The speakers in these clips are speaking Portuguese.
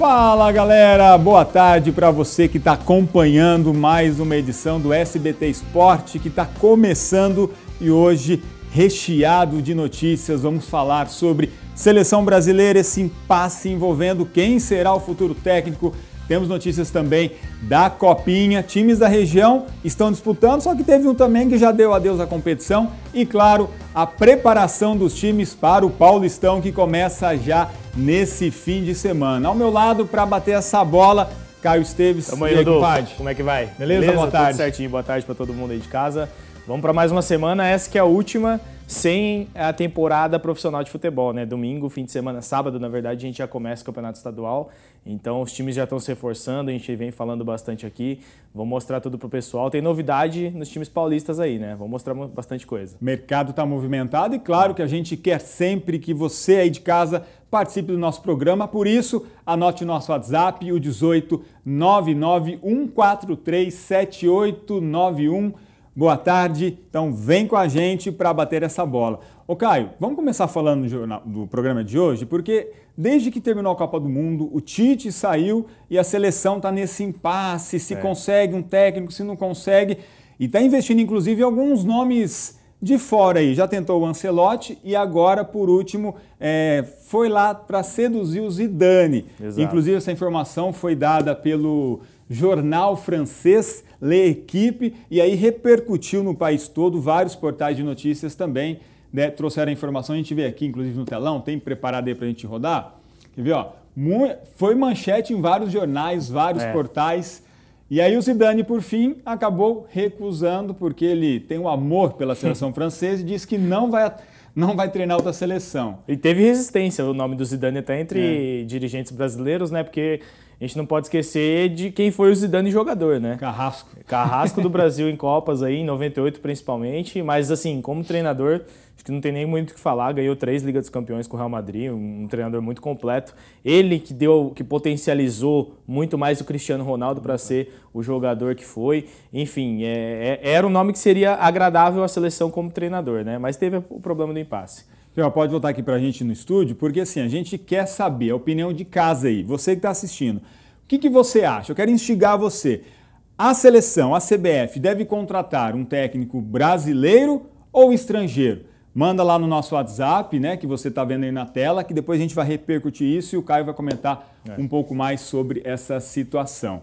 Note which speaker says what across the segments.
Speaker 1: Fala galera, boa tarde para você que está acompanhando mais uma edição do SBT Esporte que está começando e hoje recheado de notícias. Vamos falar sobre seleção brasileira, esse impasse envolvendo quem será o futuro técnico temos notícias também da Copinha. Times da região estão disputando, só que teve um também que já deu adeus à competição. E claro, a preparação dos times para o Paulistão que começa já nesse fim de semana. Ao meu lado, para bater essa bola, Caio Esteves Tamo aí,
Speaker 2: Como é que vai? Beleza? Beleza? Boa tarde. Tudo certinho.
Speaker 1: Boa tarde para todo mundo aí de casa. Vamos para mais uma
Speaker 2: semana, essa que é a última sem a temporada profissional de futebol, né? Domingo, fim de semana, sábado, na verdade, a gente já começa o campeonato estadual. Então os times já estão se reforçando, a gente vem falando bastante aqui. Vou mostrar tudo pro pessoal. Tem novidade nos times paulistas aí, né? Vou mostrar bastante
Speaker 1: coisa. O mercado está movimentado e claro que a gente quer sempre que você aí de casa participe do nosso programa. Por isso, anote o nosso WhatsApp, o 18 991437891. Boa tarde. Então vem com a gente para bater essa bola. Ô Caio, vamos começar falando do, programa de hoje, porque desde que terminou a Copa do Mundo, o Tite saiu e a seleção está nesse impasse, se é. consegue um técnico, se não consegue, e está investindo inclusive alguns nomes de fora aí. Já tentou o Ancelotti e agora, por último, é, foi lá para seduzir o Zidane. Exato. Inclusive essa informação foi dada pelo jornal francês L'Equipe, e aí repercutiu no país todo, vários portais de notícias também né, trouxeram a informação, a gente vê aqui, inclusive no telão, tem preparado aí para a gente rodar? Quer ver, ó, foi manchete em vários jornais, vários é. portais, e aí o Zidane, por fim, acabou recusando, porque ele tem um amor pela seleção francesa e disse que não vai não vai treinar outra seleção. E teve resistência o nome
Speaker 2: do Zidane até entre é. dirigentes brasileiros, né? Porque a gente não pode esquecer de quem foi o Zidane jogador, né? Carrasco. Carrasco do Brasil em Copas aí, em 98 principalmente, mas assim, como treinador, acho que não tem nem muito o que falar, ganhou três Liga dos Campeões com o Real Madrid, um treinador muito completo. Ele que deu, que potencializou muito mais o Cristiano Ronaldo para ser o jogador que foi. Enfim, é, é, era um nome que seria agradável à seleção
Speaker 1: como treinador, né? Mas teve o problema do impasse pode voltar aqui para a gente no estúdio, porque assim, a gente quer saber a opinião de casa aí, você que está assistindo. O que, que você acha? Eu quero instigar você. A seleção, a CBF, deve contratar um técnico brasileiro ou estrangeiro? Manda lá no nosso WhatsApp, né, que você está vendo aí na tela, que depois a gente vai repercutir isso e o Caio vai comentar é. um pouco mais sobre essa situação.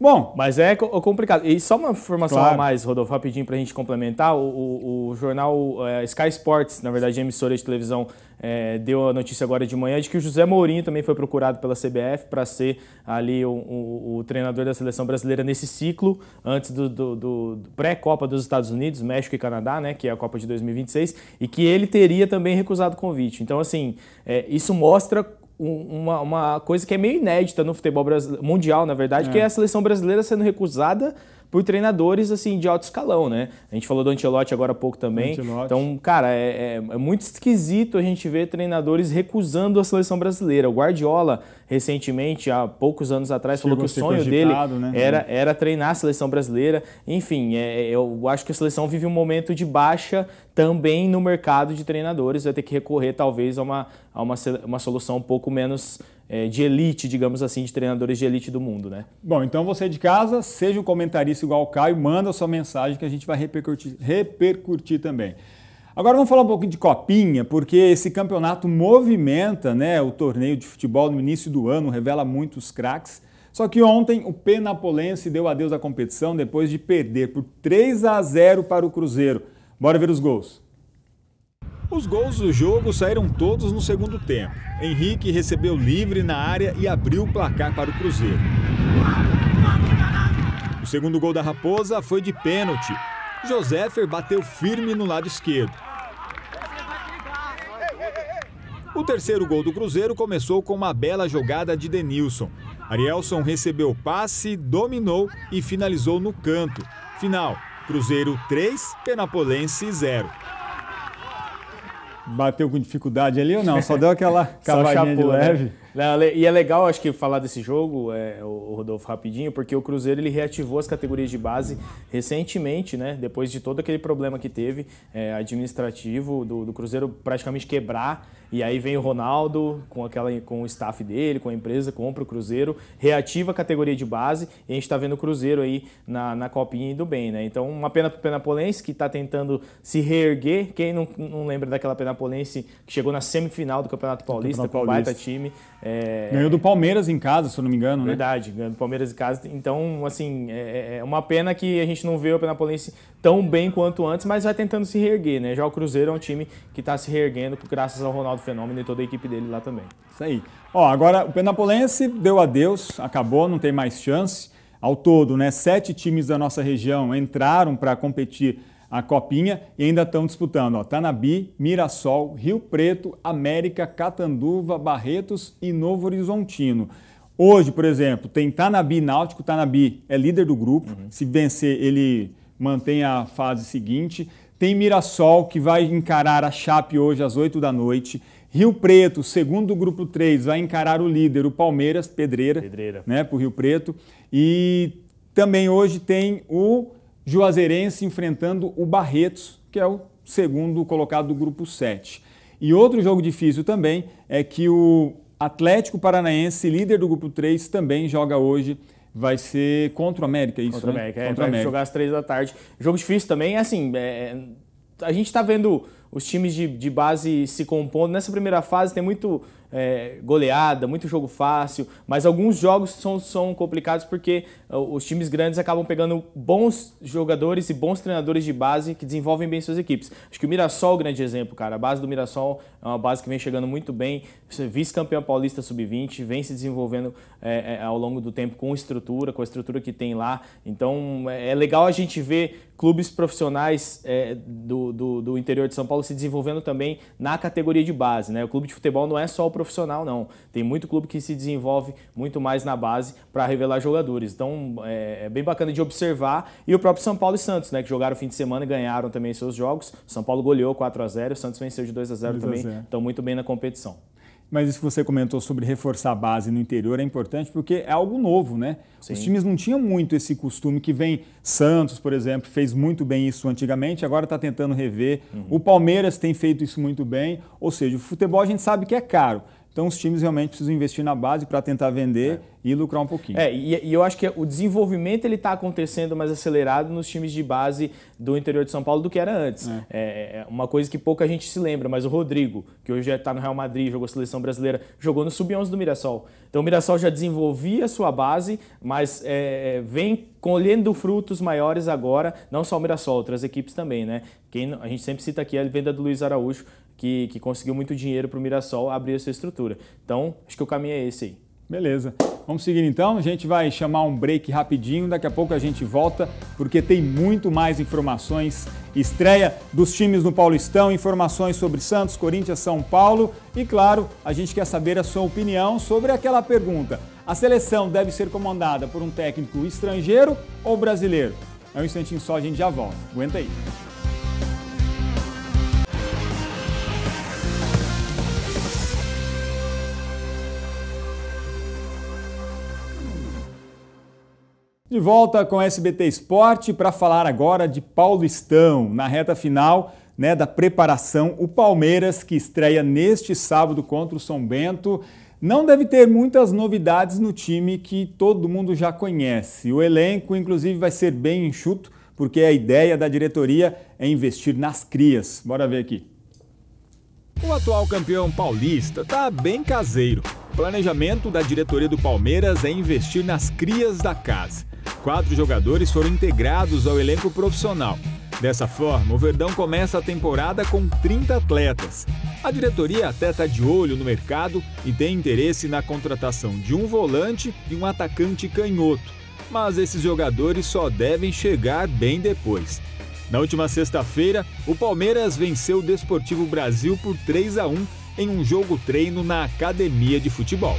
Speaker 1: Bom, mas é complicado. E só uma informação claro. a mais, Rodolfo, rapidinho para a gente complementar. O, o,
Speaker 2: o jornal é, Sky Sports, na verdade, emissora de televisão, é, deu a notícia agora de manhã de que o José Mourinho também foi procurado pela CBF para ser ali o, o, treinador da seleção brasileira nesse ciclo, antes do, do, do pré-Copa dos Estados Unidos, México e Canadá, né, que é a Copa de 2026, e que ele teria também recusado o convite. Então, assim, é, isso mostra uma, uma, coisa que é meio inédita no futebol mundial, na verdade, é. que é a é. seleção brasileira sendo recusada por treinadores assim de alto escalão, né? A gente falou do Antelote agora há pouco também. Antilote. Então, cara, é, é, é, muito esquisito a gente ver treinadores recusando a seleção brasileira. O Guardiola, recentemente, há poucos anos atrás, Chegou falou que o sonho dele né? era, era treinar a seleção brasileira. Enfim, é, é, eu acho que a seleção vive um momento de baixa também no mercado de treinadores vai ter que recorrer talvez a uma, a uma, uma solução um pouco menos é, de elite, digamos assim, de treinadores de elite do mundo, né?
Speaker 1: Bom, então você é de casa, seja um comentarista igual o Caio, manda sua mensagem que a gente vai repercutir, repercutir também. Agora vamos falar um pouquinho de copinha, porque esse campeonato movimenta né, o torneio de futebol no início do ano, revela muitos craques. Só que ontem o Penapolense deu adeus à competição depois de perder por 3 a 0 para o Cruzeiro. Bora ver os gols. Os gols do jogo saíram todos no segundo tempo. Henrique recebeu livre na área e abriu o placar para o Cruzeiro. O segundo gol da Raposa foi de pênalti. Joséfer bateu firme no lado esquerdo. O terceiro gol do Cruzeiro começou com uma bela jogada de Denilson. Arielson recebeu o passe, dominou e finalizou no canto. Final Cruzeiro 3, Penapolense 0. Bateu com dificuldade ali ou não? Só deu aquela cavadinha de né? leve. Né?
Speaker 2: É e é legal, acho que, falar desse jogo, é, o Rodolfo, rapidinho, porque o Cruzeiro ele reativou as categorias de base recentemente, né? Depois de todo aquele problema que teve é, administrativo do, do Cruzeiro praticamente quebrar. E aí vem o Ronaldo com, aquela, com o staff dele, com a empresa, compra o Cruzeiro, reativa a categoria de base e a gente está vendo o Cruzeiro aí na, na copinha indo bem, né? Então, uma pena para o Penapolense que está tentando se reerguer. Quem não, não lembra daquela Penapolense que chegou na semifinal do Campeonato Paulista, Campeonato Paulista. com um baita time? É... Ganhou do
Speaker 1: Palmeiras em casa, se eu não me engano, né?
Speaker 2: Verdade, né? ganhou do Palmeiras em casa. Então, assim, é, é, é uma pena que a gente não vê o Penapolense tão bem quanto antes, mas vai tentando se reerguer, né? Já o Cruzeiro é um time que está se reerguendo graças ao Ronaldo Fenômeno e toda a equipe dele lá também.
Speaker 1: Isso aí. Ó, agora o Penapolense deu adeus, acabou, não tem mais chance. Ao todo, né, sete times da nossa região entraram para competir a Copinha e ainda estão disputando ó, Tanabi, Mirassol, Rio Preto, América, Catanduva, Barretos e Novo Horizontino. Hoje, por exemplo, tem Tanabi Náutico, Tanabi é líder do grupo, uhum. se vencer ele mantém a fase seguinte. Tem Mirassol, que vai encarar a Chape hoje às 8 da noite. Rio Preto, segundo o grupo 3, vai encarar o líder, o Palmeiras, Pedreira, Pedreira. né, para o Rio Preto. E também hoje tem o Juazeirense enfrentando o Barretos, que é o segundo colocado do grupo 7. E outro jogo difícil também é que o Atlético Paranaense, líder do grupo 3, também joga hoje. Vai ser contra o América, é isso, Contra o né? América, é, contra vai América. jogar às três da tarde. Jogo difícil também, é assim, é,
Speaker 2: a gente está vendo os times de, de base se compondo. Nessa primeira fase tem muito é, goleada, muito jogo fácil, mas alguns jogos são, são complicados porque é, os times grandes acabam pegando bons jogadores e bons treinadores de base que desenvolvem bem suas equipes. Acho que o Mirassol é o grande exemplo, cara. A base do Mirassol é uma base que vem chegando muito bem, é vice-campeão paulista sub-20, vem se desenvolvendo é, é, ao longo do tempo com estrutura, com a estrutura que tem lá. Então é legal a gente ver clubes profissionais é, do, do, do interior de São Paulo se desenvolvendo também na categoria de base. Né? O clube de futebol não é só o profissional, não. Tem muito clube que se desenvolve muito mais na base para revelar jogadores. Então é, é, bem bacana de observar. E o próprio São Paulo e Santos, né? Que jogaram o fim de semana e ganharam também seus jogos.
Speaker 1: São Paulo goleou 4 a 0 Santos venceu de 2 a 0 2 também. Estão muito bem na competição. Mas isso que você comentou sobre reforçar a base no interior é importante porque é algo novo, né? Sim. Os times não tinham muito esse costume que vem. Santos, por exemplo, fez muito bem isso antigamente, agora está tentando rever. Uhum. O Palmeiras tem feito isso muito bem. Ou seja, o futebol a gente sabe que é caro. Então os times realmente precisam investir na base para tentar vender é. e lucrar um pouquinho. É,
Speaker 2: e, e, eu acho que o desenvolvimento ele está acontecendo mais acelerado nos times de base do interior de São Paulo do que era antes. É. é, é, é uma coisa que pouca gente se lembra, mas o Rodrigo, que hoje está é, no Real Madrid, jogou seleção brasileira, jogou no sub-11 do Mirassol. Então o Mirassol já desenvolvia sua base, mas é, vem colhendo frutos maiores agora, não só o Mirassol, outras equipes também, né? Quem, a gente sempre cita aqui a venda do Luiz Araújo, que, que conseguiu muito dinheiro para o Mirassol abrir essa estrutura.
Speaker 1: Então, acho que o caminho é esse aí. Beleza. Vamos seguir então. A gente vai chamar um break rapidinho. Daqui a pouco a gente volta porque tem muito mais informações. Estreia dos times no Paulistão, informações sobre Santos, Corinthians, São Paulo e, claro, a gente quer saber a sua opinião sobre aquela pergunta: a seleção deve ser comandada por um técnico estrangeiro ou brasileiro? É um instantinho só, a gente já volta. Aguenta aí. De volta com SBT Esporte para falar agora de Paulistão, na reta final né, da preparação. O Palmeiras, que estreia neste sábado contra o São Bento, não deve ter muitas novidades no time que todo mundo já conhece. O elenco, inclusive, vai ser bem enxuto, porque a ideia da diretoria é investir nas crias. Bora ver aqui. O atual campeão paulista está bem caseiro. O planejamento da diretoria do Palmeiras é investir nas crias da casa. Quatro jogadores foram integrados ao elenco profissional. Dessa forma, o Verdão começa a temporada com 30 atletas. A diretoria até está de olho no mercado e tem interesse na contratação de um volante e um atacante canhoto. Mas esses jogadores só devem chegar bem depois. Na última sexta-feira, o Palmeiras venceu o Desportivo Brasil por 3 a 1 em um jogo treino na academia de futebol.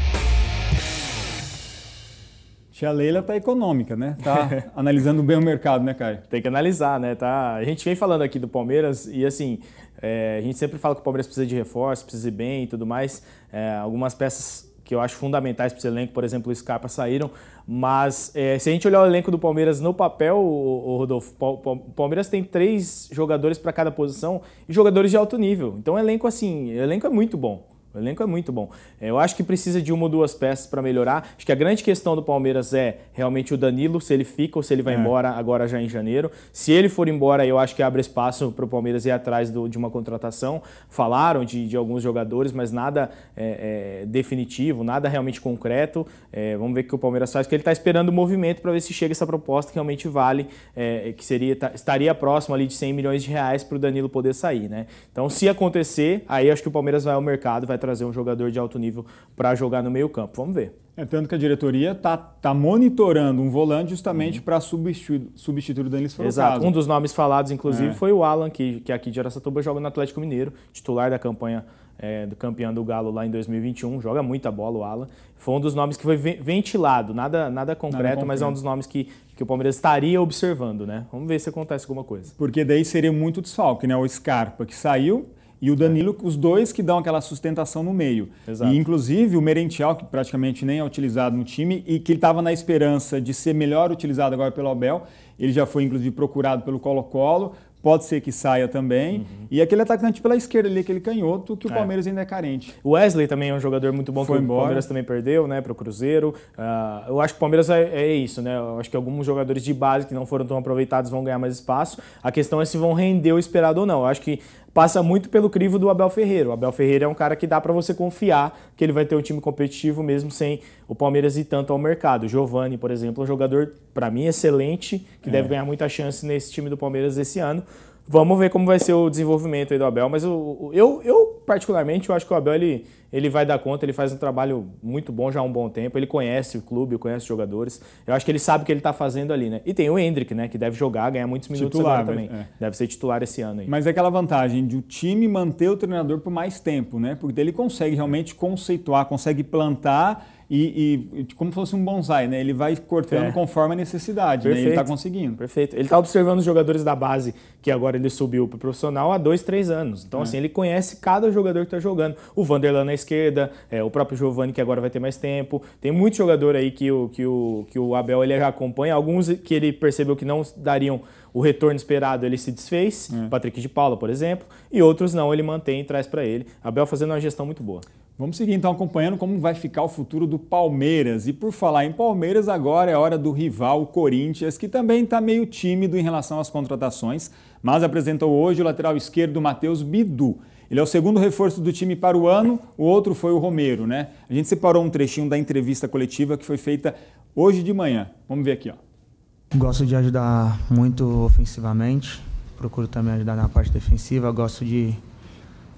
Speaker 1: Tia Leila tá econômica, né? Tá analisando bem o mercado, né, Caio? Tem que analisar, né? Tá... A gente vem falando aqui do Palmeiras e
Speaker 2: assim, é, a gente sempre fala que o Palmeiras precisa de reforço, precisa ir bem e tudo mais. É, algumas peças que eu acho fundamentais para esse elenco, por exemplo, o Scarpa saíram, mas é, se a gente olhar o elenco do Palmeiras no papel, o, o Rodolfo, o Palmeiras tem três jogadores para cada posição e jogadores de alto nível. Então, o elenco assim, o elenco é muito bom. O elenco é muito bom. É, eu acho que precisa de uma ou duas peças para melhorar. Acho que a grande questão do Palmeiras é realmente o Danilo, se ele fica ou se ele vai é. embora agora já em janeiro. Se ele for embora, eu acho que abre espaço para o Palmeiras ir atrás do, de uma contratação. Falaram de, de alguns jogadores, mas nada é, é, definitivo, nada realmente concreto. É, vamos ver o que o Palmeiras faz, porque ele está esperando o movimento para ver se chega essa proposta que realmente vale, é, que seria tá, estaria próximo ali de 100 milhões de reais para o Danilo poder sair. Né? Então, se acontecer, aí acho que o Palmeiras vai ao mercado, vai trazer um jogador de alto nível para jogar no meio campo. Vamos ver.
Speaker 1: É, tanto que a diretoria está tá monitorando um volante justamente uhum. para substituir, substituir o Danilo Exato. Um dos
Speaker 2: nomes falados, inclusive, é. foi o Alan, que, que aqui de Aracatuba joga no Atlético Mineiro, titular da campanha é, do campeão do Galo lá em 2021, joga muita bola o Alan. Foi um dos nomes que foi ventilado, nada, nada concreto, nada mas é um dos nomes que,
Speaker 1: que o Palmeiras estaria observando, né? Vamos ver se acontece alguma coisa. Porque daí seria muito desfalque, né? O Scarpa que saiu, e o é. Danilo, os dois que dão aquela sustentação no meio. Exato. E inclusive o Merentiel, que praticamente nem é utilizado no time e que estava na esperança de ser melhor utilizado agora pelo Abel, ele já foi inclusive procurado pelo Colo-Colo, pode ser que saia também. Uhum. E aquele atacante pela esquerda ali, aquele canhoto, que o é. Palmeiras ainda é carente. O Wesley também é um jogador muito bom Foi que embora. o Palmeiras também
Speaker 2: perdeu, né, para o Cruzeiro. Uh, eu acho que o Palmeiras é, é, isso, né? Eu acho que alguns jogadores de base que não foram tão aproveitados vão ganhar mais espaço. A questão é se vão render o esperado ou não. Eu acho que passa muito pelo crivo do Abel Ferreira. O Abel Ferreira é um cara que dá para você confiar que ele vai ter um time competitivo mesmo sem o Palmeiras ir tanto ao mercado. Giovani, por exemplo, é um jogador para mim excelente, que é. deve ganhar muita chance nesse time do Palmeiras esse ano. Vamos ver como vai ser o desenvolvimento aí do Abel, mas eu, eu, eu, particularmente eu acho que o Abel ele, ele vai dar conta, ele faz um trabalho muito bom já há um bom tempo, ele conhece o clube, conhece os jogadores, eu acho que ele sabe o que ele está fazendo ali, né? E tem o Hendrick, né, que deve jogar, ganhar muitos minutos titular, também, é. deve ser titular esse ano aí.
Speaker 1: Mas é aquela vantagem de o time manter o treinador por mais tempo, né? Porque ele consegue realmente conceituar, consegue plantar e, e, como fosse um bonsai, né? Ele vai cortando é. conforme a necessidade, Perfeito. Né? Ele está conseguindo. Perfeito. Ele está observando os jogadores da base, que agora ele subiu para o profissional, há
Speaker 2: dois, três anos. Então, é. assim, ele conhece cada jogador que está jogando. O Vanderlan na esquerda, é, o próprio Giovani, que agora vai ter mais tempo. Tem muito jogador aí que o, que o, que o Abel ele acompanha, alguns que ele percebeu que não dariam o retorno esperado ele se desfez, é. Patrick de Paula, por exemplo,
Speaker 1: e outros não, ele mantém e traz para ele. Abel fazendo uma gestão muito boa. Vamos seguir então acompanhando como vai ficar o futuro do Palmeiras. E por falar em Palmeiras, agora é hora do rival Corinthians, que também está meio tímido em relação às contratações, mas apresentou hoje o lateral esquerdo Matheus Bidu. Ele é o segundo reforço do time para o ano, o outro foi o Romero, né? A gente separou um trechinho da entrevista coletiva que foi feita hoje de manhã. Vamos ver aqui, ó. Gosto de ajudar muito ofensivamente, procuro também ajudar na parte defensiva, gosto de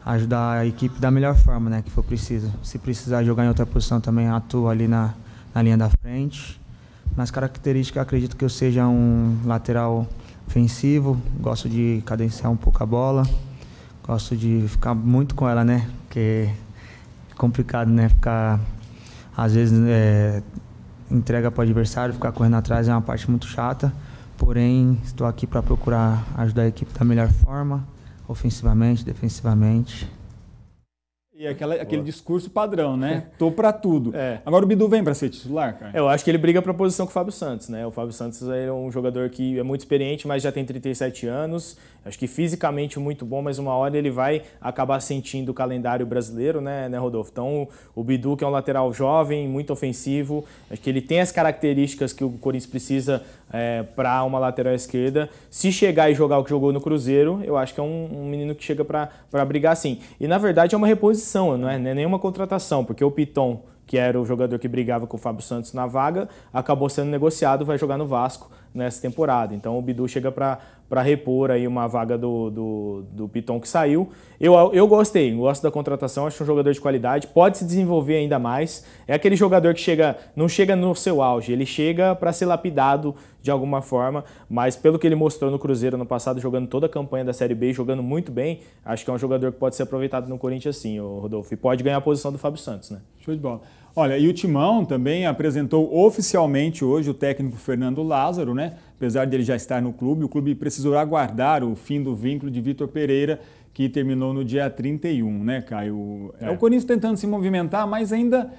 Speaker 1: ajudar a equipe da melhor forma, né, que for preciso. Se precisar jogar em outra posição também atuo ali na, na linha da frente. Nas características acredito que eu seja um lateral ofensivo, gosto de cadenciar um pouco a bola, gosto de ficar muito com ela, né, porque é complicado, né, ficar às vezes é, entrega para o adversário, ficar correndo atrás é uma parte muito chata. Porém, estou aqui para procurar ajudar a equipe da melhor forma, ofensivamente, defensivamente. E aquela, aquele discurso padrão, né? Tô para tudo. É. Agora o Bidu vem para ser titular, cara? Eu acho que ele briga para posição com o Fábio Santos, né? O Fábio Santos
Speaker 2: é um jogador que é muito experiente, mas já tem 37 anos. Acho que fisicamente muito bom, mas uma hora ele vai acabar sentindo o calendário brasileiro, né, né Rodolfo? Então o Bidu, que é um lateral jovem, muito ofensivo, acho que ele tem as características que o Corinthians precisa é, para uma lateral esquerda. Se chegar e jogar o que jogou no Cruzeiro, eu acho que é um, um menino que chega para brigar sim. E na verdade é uma reposição demissão, não é, não é nenhuma contratação, porque o Piton, que era o jogador que brigava com o Fábio Santos na vaga, acabou sendo negociado, vai jogar no Vasco nessa temporada. Então o Bidu chega para para repor aí uma vaga do, do, do Piton que saiu. Eu, eu gostei, gosto da contratação, acho um jogador de qualidade, pode se desenvolver ainda mais. É aquele jogador que chega, não chega no seu auge, ele chega para ser lapidado de alguma forma, mas pelo que ele mostrou no Cruzeiro no passado, jogando toda a campanha da Série B, jogando muito bem,
Speaker 1: acho que é um jogador que pode ser aproveitado no Corinthians sim, o Rodolfo, e pode ganhar a posição do Fábio Santos, né? Show de bola. Olha, e o Timão também apresentou oficialmente hoje o técnico Fernando Lázaro, né? Apesar dele já estar no clube, o clube precisou aguardar o fim do vínculo de Vitor Pereira, que terminou no dia 31, né, Caio? É, é o Corinthians tentando se movimentar, mas ainda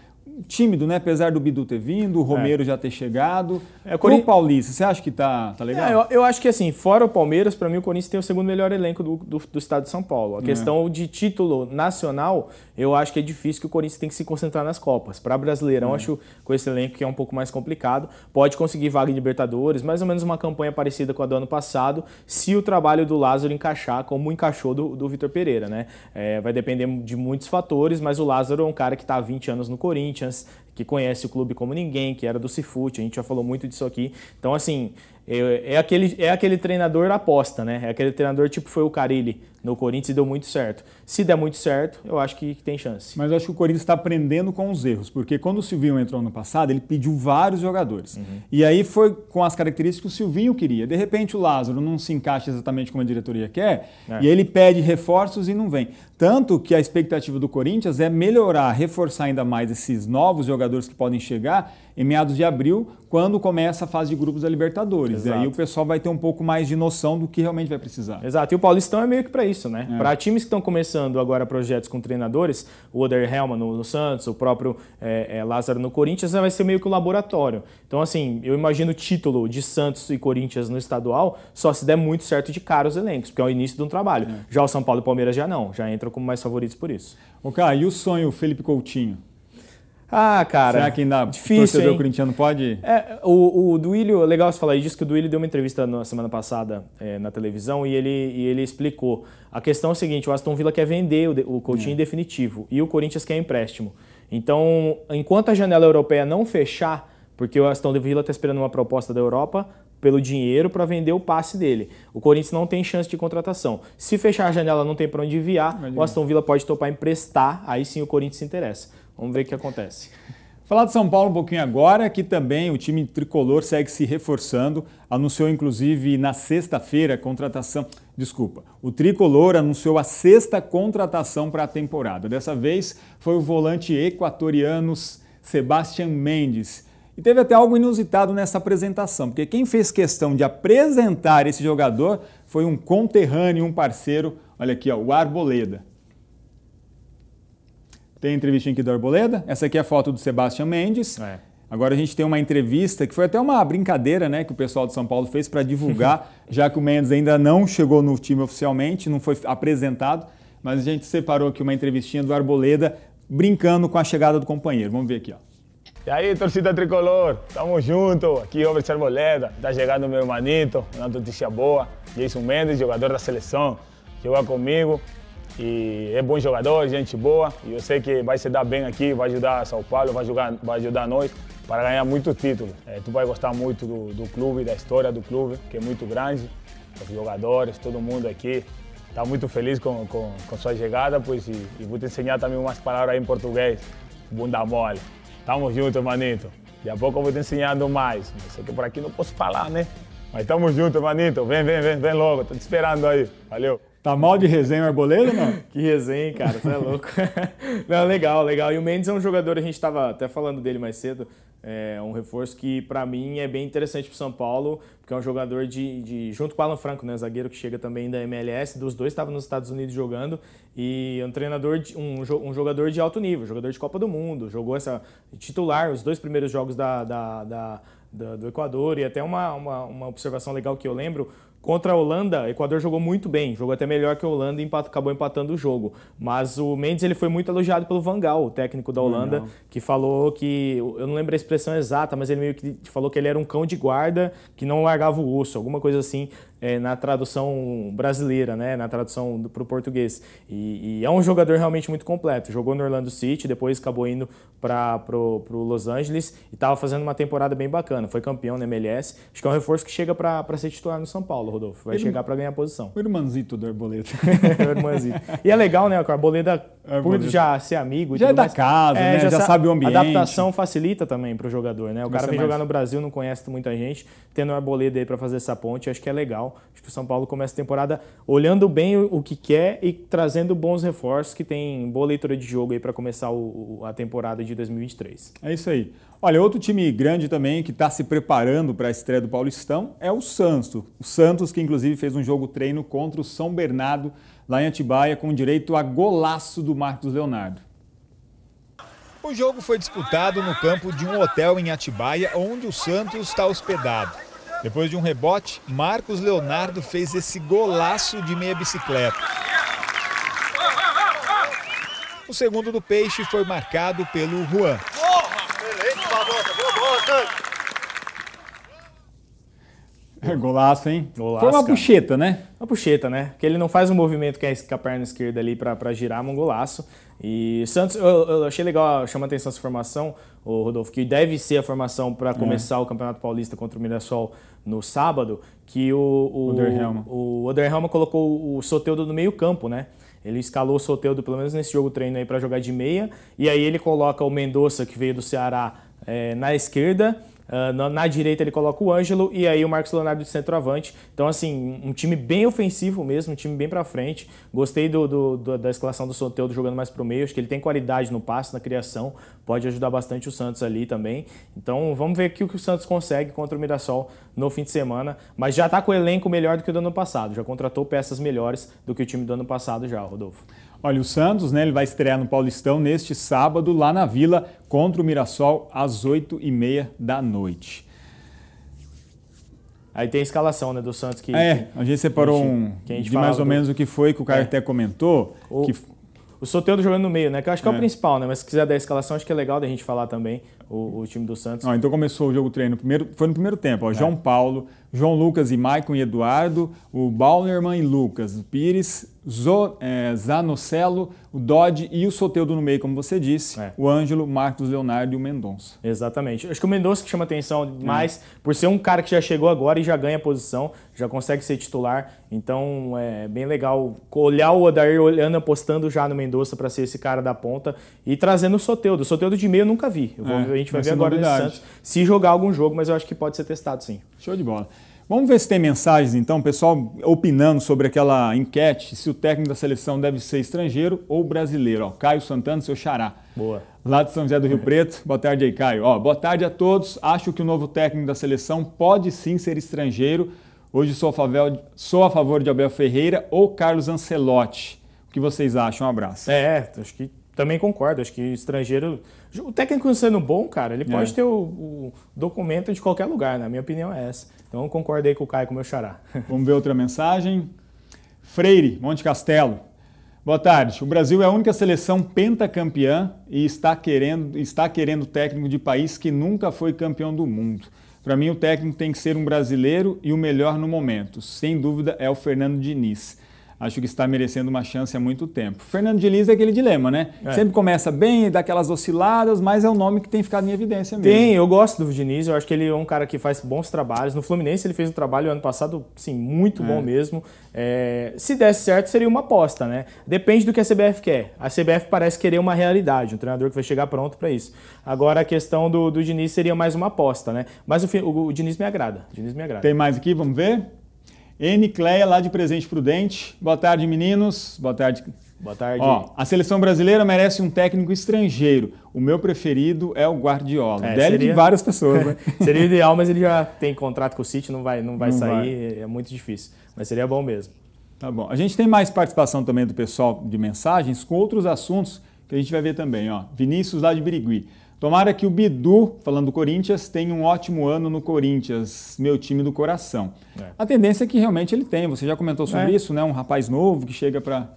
Speaker 1: tímido, né? Apesar do Bidu ter vindo, o Romero é. já ter chegado. É, o, Corin... Paulista, você acha que tá, tá legal? É, eu, eu, acho que assim, fora o Palmeiras, para mim o Corinthians tem o segundo melhor elenco do, do, do estado de
Speaker 2: São Paulo. A é. questão de título nacional, eu acho que é difícil que o Corinthians tem que se concentrar nas Copas. Para Brasileirão, é. acho com esse elenco que é um pouco mais complicado. Pode conseguir vaga em Libertadores, mais ou menos uma campanha parecida com a do ano passado, se o trabalho do Lázaro encaixar como encaixou do, do Vitor Pereira, né? É, vai depender de muitos fatores, mas o Lázaro é um cara que está há 20 anos no Corinthians, conscience que conhece o clube como ninguém, que era do Cifute, a gente já falou muito disso aqui. Então, assim, é, é, aquele, é aquele treinador aposta, né? É aquele treinador tipo foi o Carilli no Corinthians
Speaker 1: e deu muito certo. Se der muito certo, eu acho que, que tem chance. Mas eu acho que o Corinthians está aprendendo com os erros, porque quando o Silvinho entrou ano passado, ele pediu vários jogadores. Uhum. E aí foi com as características que o Silvinho queria. De repente o Lázaro não se encaixa exatamente como a diretoria quer, é. e ele pede reforços e não vem. Tanto que a expectativa do Corinthians é melhorar, reforçar ainda mais esses novos jogadores jogadores que podem chegar em meados de abril, quando começa a fase de grupos da Libertadores. Exato. E aí o pessoal vai ter um pouco mais de noção do que realmente vai precisar. Exato. E o Paulistão é meio que para isso, né?
Speaker 2: É. Para times que estão começando agora projetos com treinadores, o Oder Helman no, no Santos, o próprio é, é, Lázaro no Corinthians, vai ser meio que o um laboratório. Então, assim, eu imagino o título de Santos e Corinthians no estadual só se der muito certo de cara os elencos, porque é o início de um trabalho. É. Já o São Paulo e o Palmeiras já não, já entram como mais favoritos por isso. Ok, e o sonho, Felipe Coutinho? Ah, cara. Será que ainda difícil, torcedor corintiano pode? É, o, o Duílio, legal você falar disso, que o Duílio deu uma entrevista na semana passada é, na televisão e ele, e ele explicou. A questão é a seguinte, o Aston Villa quer vender o, o Coutinho é. definitivo e o Corinthians quer empréstimo. Então, enquanto a janela europeia não fechar, porque o Aston Villa está esperando uma proposta da Europa pelo dinheiro para vender o passe dele. O Corinthians não tem chance de contratação. Se fechar a janela não tem para onde enviar, Imagina. o Aston Villa pode topar emprestar, aí sim o Corinthians se interessa. Vamos ver o que acontece.
Speaker 1: Falar de São Paulo um pouquinho agora, que também o time tricolor segue se reforçando. Anunciou inclusive na sexta-feira a contratação. Desculpa, o tricolor anunciou a sexta contratação para a temporada. Dessa vez foi o volante equatoriano Sebastian Mendes. E teve até algo inusitado nessa apresentação, porque quem fez questão de apresentar esse jogador foi um conterrâneo, um parceiro, olha aqui, ó, o Arboleda. Tem entrevistinha aqui do Arboleda. Essa aqui é a foto do Sebastião Mendes. É. Agora a gente tem uma entrevista que foi até uma brincadeira, né, que o pessoal de São Paulo fez para divulgar, já que o Mendes ainda não chegou no time oficialmente, não foi apresentado, mas a gente separou aqui uma entrevistinha do Arboleda brincando com a chegada do companheiro. Vamos ver aqui, ó. E aí, torcida tricolor, tamo junto. Aqui Robert Arboleda, tá chegando meu manito, uma notícia boa. Jason Mendes, jogador da seleção, chegou comigo e é bom jogador, gente boa. E eu sei que vai se dar bem aqui, vai ajudar São Paulo, vai, jogar, vai ajudar nós para ganhar muito título. É, tu vai gostar muito do, do, clube, da história do clube, que é muito grande. Os jogadores, todo mundo aqui está muito feliz com, com, com, sua chegada, pois e, e, vou te ensinar também umas palavras em português. Bunda mole. Tamo junto, manito. Daqui a pouco eu vou te ensinando mais. Sei que por aqui não posso falar, né? Mas tamo junto, manito. Vem, vem, vem, vem logo. Tô te esperando aí. Valeu. Tá mal de resenha o Arboleda, não? que resenha, cara, você é louco. não, legal, legal. E o Mendes é um jogador, a gente
Speaker 2: estava até falando dele mais cedo, é um reforço que para mim é bem interessante para São Paulo, porque é um jogador de, de, junto com o Alan Franco, né, zagueiro que chega também da MLS, dos dois estavam nos Estados Unidos jogando e um treinador de, um, um jogador de alto nível, jogador de Copa do Mundo, jogou essa titular os dois primeiros jogos da, da, da do, do Equador e até uma, uma, uma observação legal que eu lembro Contra a Holanda, o Equador jogou muito bem, jogou até melhor que a Holanda e empat, acabou empatando o jogo. Mas o Mendes ele foi muito elogiado pelo Vangal, o técnico da Holanda, não, não. que falou que, eu não lembro a expressão exata, mas ele meio que falou que ele era um cão de guarda que não largava o osso, alguma coisa assim, é, na tradução brasileira, né, na tradução para o português. E, e, é um jogador realmente muito completo. Jogou no Orlando City, depois acabou indo para o Los Angeles e estava fazendo uma temporada bem bacana. Foi campeão na MLS. Acho que é um reforço que chega para ser titular no São Paulo, Rodolfo. Vai Irm... chegar para ganhar a posição. O irmãozito do Arboleda. o irmãozito. E é legal, né, o Arboleda, Arboleda. já ser amigo... Já é da mais, casa, é, né? já, já sabe o ambiente. A adaptação facilita também para o jogador, né? O cara vem mais... jogar no Brasil, não conhece muita gente. Tendo o Arboleda aí para fazer essa ponte, acho que é legal. Acho que o São Paulo começa a temporada olhando bem o que quer e trazendo bons reforços, que tem boa leitura de jogo aí para começar o, a temporada de
Speaker 1: 2023. É isso aí. Olha, outro time grande também que está se preparando para a estreia do Paulistão é o Santos. O Santos, que inclusive fez um jogo treino contra o São Bernardo lá em Atibaia, com direito a golaço do Marcos Leonardo. O jogo foi disputado no campo de um hotel em Atibaia, onde o Santos está hospedado. Depois de um rebote, Marcos Leonardo fez esse golaço de meia bicicleta. O segundo do Peixe foi marcado pelo Juan. É golaço, hein? foi uma
Speaker 2: puxeta, né? Uma puxeta, né? Porque ele não faz um movimento que é com a perna esquerda ali para girar, mas um golaço. E Santos, eu, eu achei legal, chama atenção essa formação, o Rodolfo, que deve ser a formação para é. começar é. o Campeonato Paulista contra o Mirassol no sábado, que o, o, Oderhelma. o colocou o Soteudo no meio-campo, né? Ele escalou o Soteudo, pelo menos nesse jogo treino aí, para jogar de meia, e aí ele coloca o Mendonça, que veio do Ceará, é, na esquerda, ah, na, direita ele coloca o Ângelo e aí o Marcos Leonardo de centroavante. Então, assim, um time bem ofensivo mesmo, um time bem para frente. Gostei do, do, do, da escalação do Soteldo jogando mais pro meio. Acho que ele tem qualidade no passe, na criação. Pode ajudar bastante o Santos ali também. Então, vamos ver aqui o que o Santos consegue contra o Mirassol no fim de semana. Mas já tá com o elenco melhor do que o do ano passado. Já contratou peças melhores do que o time do ano passado já,
Speaker 1: Rodolfo. Olha, o Santos, né, ele vai estrear no Paulistão neste sábado, lá na Vila, contra o Mirassol, às 8h30 da noite. Aí tem a escalação né, do Santos que. É, que, a gente separou que, um. gente de mais ou do... menos o que foi que o cara é. até comentou. O, que...
Speaker 2: o Soteldo jogando no meio, né? Que eu acho que é. é. o principal, né? Mas se quiser dar a escalação, acho que é legal da gente
Speaker 1: falar também o, o time do Santos. Não, então começou o jogo treino. Primeiro, foi no primeiro tempo, ó, é. João Paulo, João Lucas e Maicon e Eduardo, o Baunerman e Lucas, o Pires, Zo, é, Zanocelo, o Dodge e o Soteudo no meio, como você disse, é. o Ângelo, Marcos Leonardo e o Mendonça. Exatamente. Acho que o Mendonça que chama atenção hum. mais por ser um cara que já chegou agora e
Speaker 2: já ganha posição, já consegue ser titular. Então é bem legal olhar o Odair olhando, apostando já no Mendonça para ser esse cara da ponta e trazendo o Soteudo. O Soteudo de meio eu nunca
Speaker 1: vi. Eu vou, é, a gente vai ver agora novidade. nesse Santos se jogar algum jogo, mas eu acho que pode ser testado sim. Show de bola. Vamos ver se tem mensagens então, pessoal opinando sobre aquela enquete, se o técnico da seleção deve ser estrangeiro ou brasileiro. Ó, Caio Santana, seu xará. Boa. Lá de São José do Rio é. Preto. Boa tarde aí, Caio. Ó, boa tarde a todos. Acho que o novo técnico da seleção pode sim ser estrangeiro. Hoje sou a, favor, sou a favor de Abel Ferreira ou Carlos Ancelotti. O que vocês acham? Um abraço. É, acho que também concordo, acho que estrangeiro. O técnico
Speaker 2: sendo bom, cara, ele pode é. ter o, o, documento de qualquer lugar, na minha opinião é essa. Então concordo
Speaker 1: aí com o Caio, com o meu xará. Vamos ver outra mensagem. Freire, Monte Castelo. Boa tarde. O Brasil é a única seleção pentacampeã e está querendo, está querendo técnico de país que nunca foi campeão do mundo. Para mim, o técnico tem que ser um brasileiro e o melhor no momento. Sem dúvida, é o Fernando Diniz acho que está merecendo uma chance há muito tempo. Fernando Diniz é aquele dilema, né? É. Sempre começa bem, dá aquelas osciladas, mas é um nome que tem ficado em evidência mesmo. Tem, eu
Speaker 2: gosto do Diniz, eu acho que ele é um cara que faz bons trabalhos. No Fluminense ele fez um trabalho ano passado, sim, muito é. bom mesmo. É, se desse certo, seria uma aposta, né? Depende do que a CBF quer. A CBF parece querer uma realidade, um treinador que vai chegar pronto para isso. Agora a questão do, do Diniz seria mais uma aposta, né? Mas o, o, o Diniz me agrada. O Diniz me agrada. Tem mais
Speaker 1: aqui, vamos ver? Enicleia, lá de Presente Prudente. Boa tarde, meninos. Boa tarde. Boa tarde. Ó, a seleção brasileira merece um técnico estrangeiro. O meu preferido é o Guardiola. É, Dele seria... de várias pessoas, né? seria ideal, mas ele já tem contrato com o City, não vai,
Speaker 2: não vai não sair,
Speaker 1: vai. é muito difícil. Mas seria bom mesmo. Tá bom. A gente tem mais participação também do pessoal de mensagens com outros assuntos que a gente vai ver também. Ó. Vinícius lá de Birigui. Tomara que o Bidu, falando do Corinthians, tenha um ótimo ano no Corinthians, meu time do coração. É. A tendência é que realmente ele tem, você já comentou sobre é. isso, né? Um rapaz novo que chega para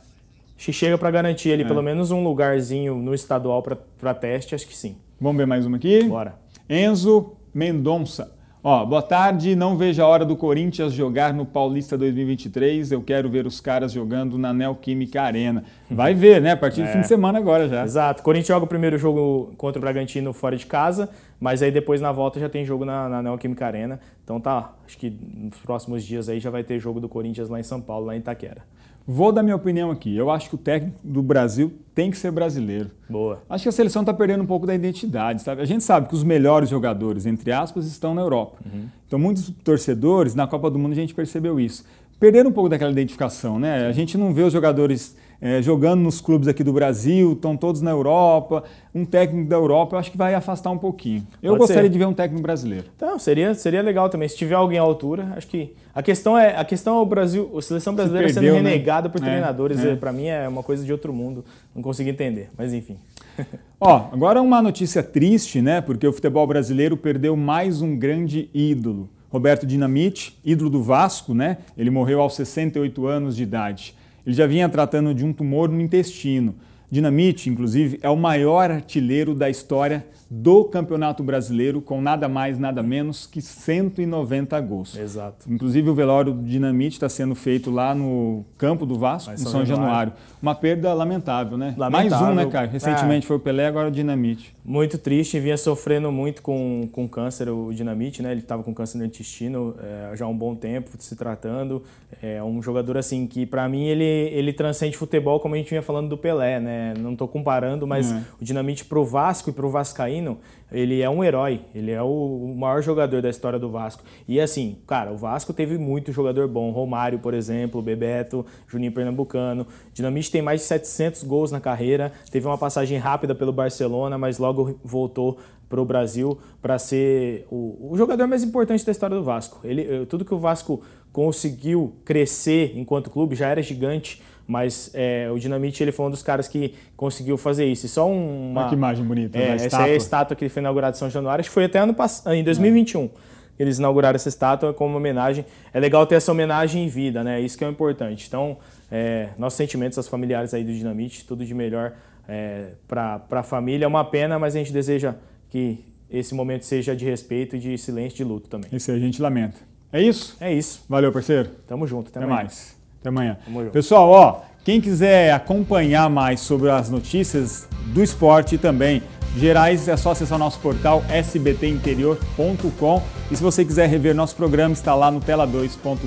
Speaker 2: chega para garantir ele é. pelo menos um lugarzinho no estadual para teste, acho que sim. Vamos
Speaker 1: ver mais uma aqui? Bora. Enzo Mendonça. Ó, boa tarde, não vejo a hora do Corinthians jogar no Paulista 2023. Eu quero ver os caras jogando na Neoquímica Arena. Vai ver, né? A partir do é. fim de semana agora já. Exato. Corinthians joga o primeiro jogo contra o Bragantino
Speaker 2: fora de casa, mas aí depois na volta já tem jogo na, na Neoquímica Arena. Então tá, acho que nos
Speaker 1: próximos dias aí já vai ter jogo do Corinthians lá em São Paulo, lá em Itaquera. Vou dar minha opinião aqui. Eu acho que o técnico do Brasil tem que ser brasileiro. Boa. Acho que a seleção está perdendo um pouco da identidade, sabe? A gente sabe que os melhores jogadores, entre aspas, estão na Europa. Uhum. Então, muitos torcedores, na Copa do Mundo, a gente percebeu isso. Perderam um pouco daquela identificação, né? A gente não vê os jogadores é, jogando nos clubes aqui do Brasil, estão todos na Europa. Um técnico da Europa, eu acho que vai afastar um pouquinho. Eu Pode gostaria ser. de ver um técnico brasileiro. Então, seria, seria legal também. Se tiver alguém à altura,
Speaker 2: acho que. A questão é, a questão é o Brasil, a seleção brasileira Se perdeu, sendo né? renegada né? por é, treinadores. É, é. Para mim é uma coisa de outro mundo. Não consegui entender, mas enfim.
Speaker 1: Ó, agora uma notícia triste, né? Porque o futebol brasileiro perdeu mais um grande ídolo. Roberto Dinamite, ídolo do Vasco, né? Ele morreu aos 68 anos de idade. Ele já vinha tratando de um tumor no intestino. Dinamite, inclusive, é o maior artilheiro da história do Campeonato Brasileiro com nada mais, nada menos que 190 gols. Exato. Inclusive o velório do Dinamite está sendo feito lá no campo do Vasco, em São, São Januário. Januário. Uma perda lamentável, né? Lamentável. Mais um, né, cara? É. Recentemente é. foi o Pelé, agora o Dinamite. Muito triste,
Speaker 2: vinha sofrendo muito com, com câncer o Dinamite, né? Ele estava com câncer no intestino é, já há um bom tempo, se tratando. É um jogador assim que, para mim, ele, ele transcende futebol, como a gente vinha falando do Pelé, né? Não estou comparando, mas é. o Dinamite pro Vasco e pro Vascaíno Higuaíno, ele é um herói, ele é o maior jogador da história do Vasco. E assim, cara, o Vasco teve muito jogador bom, Romário, por exemplo, Bebeto, Juninho Pernambucano. Dinamite tem mais de 700 gols na carreira, teve uma passagem rápida pelo Barcelona, mas logo voltou para o Brasil para ser o, o, jogador mais importante da história do Vasco. Ele, eh, tudo que o Vasco conseguiu crescer enquanto clube já era gigante mas é, o Dinamite ele foi um dos caras que conseguiu fazer isso. E só uma. Olha que imagem bonita. É, essa estátua. é a estátua que ele foi inaugurada em São Januário, acho que foi até ano passado, ah, em 2021. É. Eles inauguraram essa estátua como homenagem. É legal ter essa homenagem em vida, né? Isso que é o importante. Então, é, nossos sentimentos aos familiares aí do Dinamite, tudo de melhor é, para a família. É uma pena, mas a gente deseja que esse momento seja de respeito e de silêncio de luto também.
Speaker 1: Isso aí a gente lamenta. É isso? É isso. Valeu, parceiro. Tamo junto. Até, até mais. Até amanhã. Pessoal, ó, quem quiser acompanhar mais sobre as notícias do esporte também gerais, é só acessar o nosso portal sbtinterior.com e se você quiser rever nosso programa, está lá no tela2.com.br.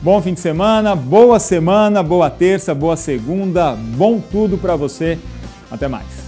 Speaker 1: Bom fim de semana, boa semana, boa terça, boa segunda, bom tudo para você. Até mais.